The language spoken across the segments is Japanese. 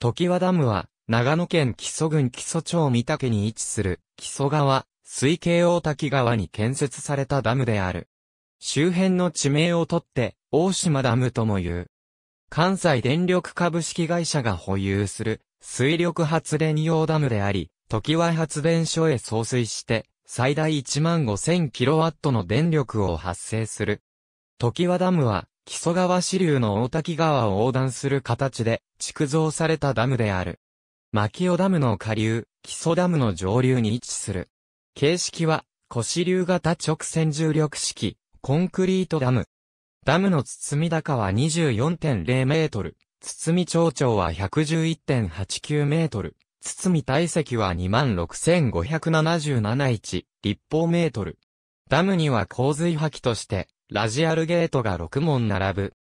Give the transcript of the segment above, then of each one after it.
時和ダムは、長野県木曽郡木曽町三岳に位置する、木曽川、水系大滝川に建設されたダムである。周辺の地名をとって、大島ダムとも言う。関西電力株式会社が保有する、水力発電用ダムであり、時和発電所へ送水して、最大1万5 0 0 0ットの電力を発生する。時和ダムは、木曽川支流の大滝川を横断する形で築造されたダムである。牧尾ダムの下流、木曽ダムの上流に位置する。形式は、古支流型直線重力式、コンクリートダム。ダムの包み高は24.0メートル、包み長長は111.89メートル、包み体積は26,577一立方メートル。ダムには洪水破棄として、ラジアルゲートが6門並ぶ。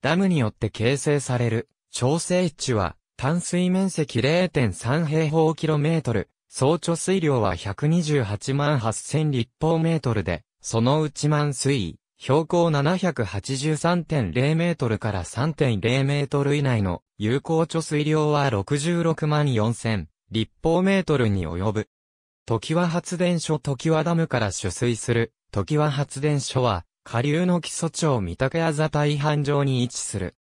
ダムによって形成される、調整置は、淡水面積0.3平方キロメートル、総貯水量は128万8000立方メートルで、そのうち満水位、標高783.0メートルから3.0メートル以内の有効貯水量は66万4000立方メートルに及ぶ。時和発電所時和ダムから取水する時和発電所は下流の基礎町三宅屋座大半上に位置する。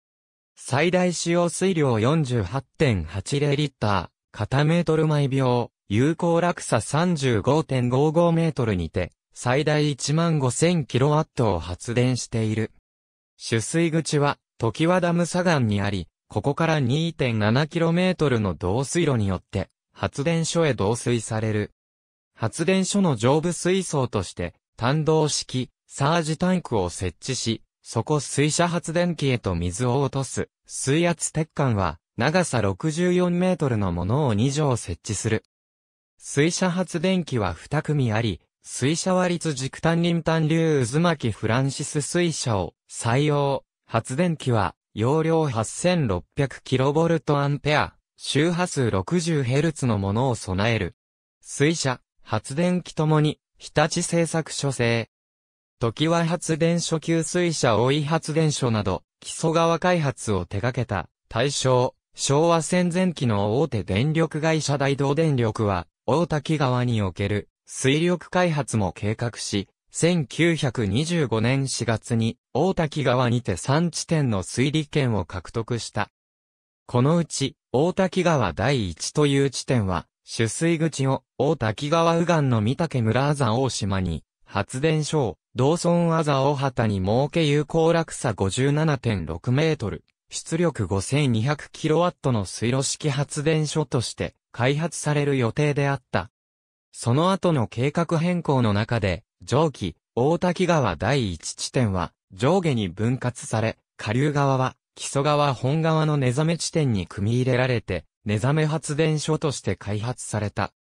最大使用水量48.80リッター、片メートル毎秒、有効落差35.55メートルにて、最大1万5000キロワットを発電している。取水口は、時和ダム左岸にあり、ここから 2.7km の導水路によって、発電所へ導水される。発電所の上部水槽として、単動式、サージタンクを設置し、そこ水車発電機へと水を落とす、水圧鉄管は、長さ64メートルのものを2畳設置する。水車発電機は2組あり、水車割率軸単輪単流渦巻きフランシス水車を採用。発電機は容量 8600kVA、周波数 60Hz のものを備える。水車、発電機ともに、日立製作所製、時は発電所給水車大井発電所など、基礎川開発を手掛けた、大正、昭和戦前期の大手電力会社大同電力は、大滝川における水力開発も計画し、1925年4月に大滝川にて3地点の水利権を獲得した。このうち、大滝川第一という地点は、取水口を大滝川右岸の三竹村あざ大島に発電所を道村あざ大畑に設け有効落差57.6メートル、出力5 2 0 0ットの水路式発電所として開発される予定であった。その後の計画変更の中で、上記、大滝川第一地点は上下に分割され、下流側は木曽川本川の寝覚め地点に組み入れられて、寝覚め発電所として開発された。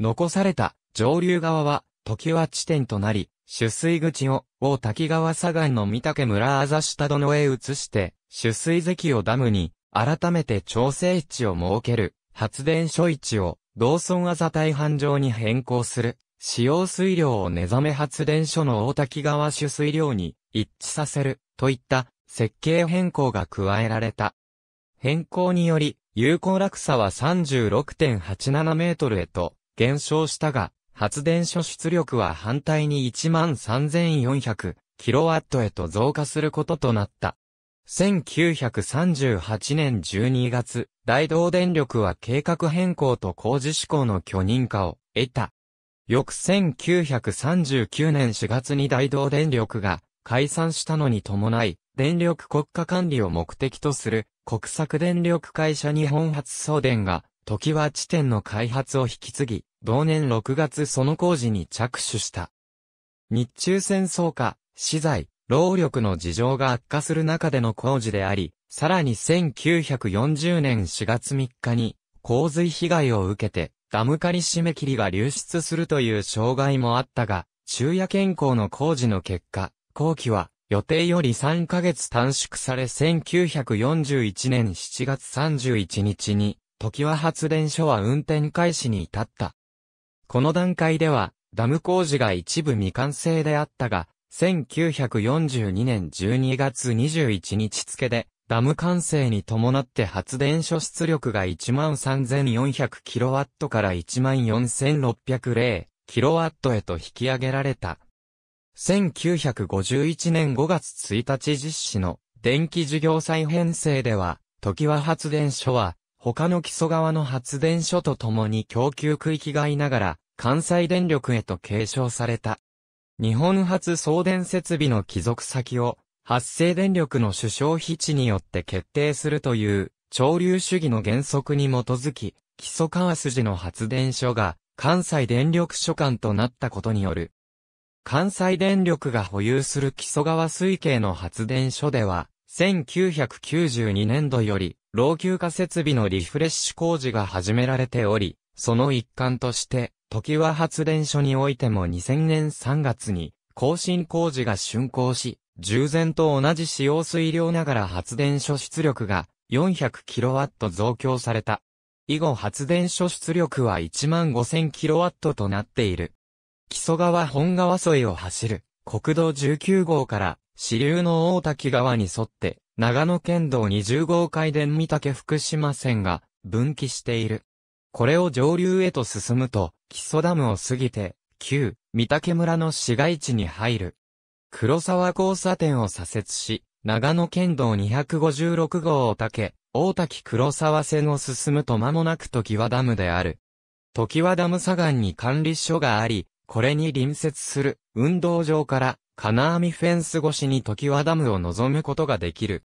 残された上流側は、時は地点となり、取水口を、大滝川左岸の御岳村あざ下殿へ移して、取水堰をダムに、改めて調整置を設ける、発電所位置を、道村あざ大半上に変更する、使用水量を寝覚め発電所の大滝川取水量に、一致させる、といった、設計変更が加えられた。変更により、有効落差は36.87メートルへと減少したが、発電所出力は反対に 13,400kW へと増加することとなった。1938年12月、大同電力は計画変更と工事施行の許認可を得た。翌1939年4月に大同電力が解散したのに伴い、電力国家管理を目的とする国策電力会社日本発送電が、時は地点の開発を引き継ぎ、同年6月その工事に着手した。日中戦争下、資材、労力の事情が悪化する中での工事であり、さらに1940年4月3日に洪水被害を受けてダム仮締め切りが流出するという障害もあったが、昼夜健康の工事の結果、工期は予定より3ヶ月短縮され1941年7月31日に、時は発電所は運転開始に至った。この段階では、ダム工事が一部未完成であったが、1942年12月21日付で、ダム完成に伴って発電所出力が 13,400kW から 14,600kW へと引き上げられた。1951年5月1日実施の電気事業再編成では、時は発電所は他の木曽川の発電所とともに供給区域外ながら、関西電力へと継承された。日本初送電設備の帰属先を、発生電力の主張基地によって決定するという、潮流主義の原則に基づき、基礎川筋の発電所が、関西電力所管となったことによる。関西電力が保有する基礎川水系の発電所では、1992年度より、老朽化設備のリフレッシュ工事が始められており、その一環として、時は発電所においても2000年3月に、更新工事が竣工し、従前と同じ使用水量ながら発電所出力が 400kW 増強された。以後発電所出力は 15000kW となっている。木曽川本川沿いを走る国道19号から支流の大滝川に沿って長野県道20号海電御岳福島線が分岐している。これを上流へと進むと、木曽ダムを過ぎて、旧、御岳村の市街地に入る。黒沢交差点を左折し、長野県道256号を竹、大滝黒沢線を進むと間もなく時和ダムである。時和ダム左岸に管理所があり、これに隣接する運動場から金網フェンス越しに時和ダムを望むことができる。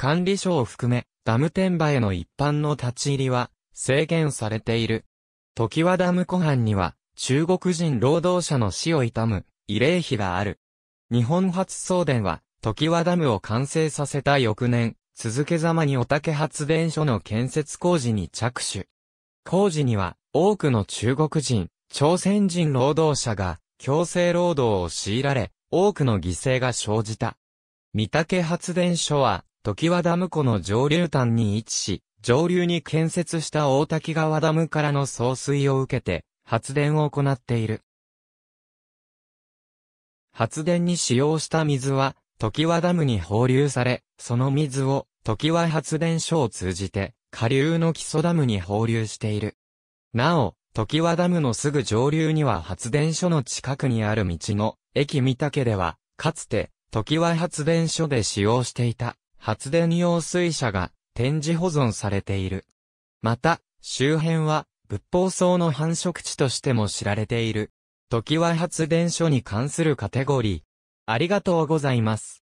管理所を含め、ダム転売への一般の立ち入りは制限されている。時和ダム湖畔には、中国人労働者の死を悼む慰霊碑がある。日本初送電は、時和ダムを完成させた翌年、続けざまにお竹発電所の建設工事に着手。工事には、多くの中国人、朝鮮人労働者が強制労働を強いられ、多くの犠牲が生じた。三竹発電所は、時和ダム湖の上流端に位置し、上流に建設した大滝川ダムからの送水を受けて、発電を行っている。発電に使用した水は、時和ダムに放流され、その水を、時和発電所を通じて、下流の基礎ダムに放流している。なお、時和ダムのすぐ上流には発電所の近くにある道の、駅三岳では、かつて、時和発電所で使用していた、発電用水車が展示保存されている。また、周辺は仏法層の繁殖地としても知られている。時は発電所に関するカテゴリー。ありがとうございます。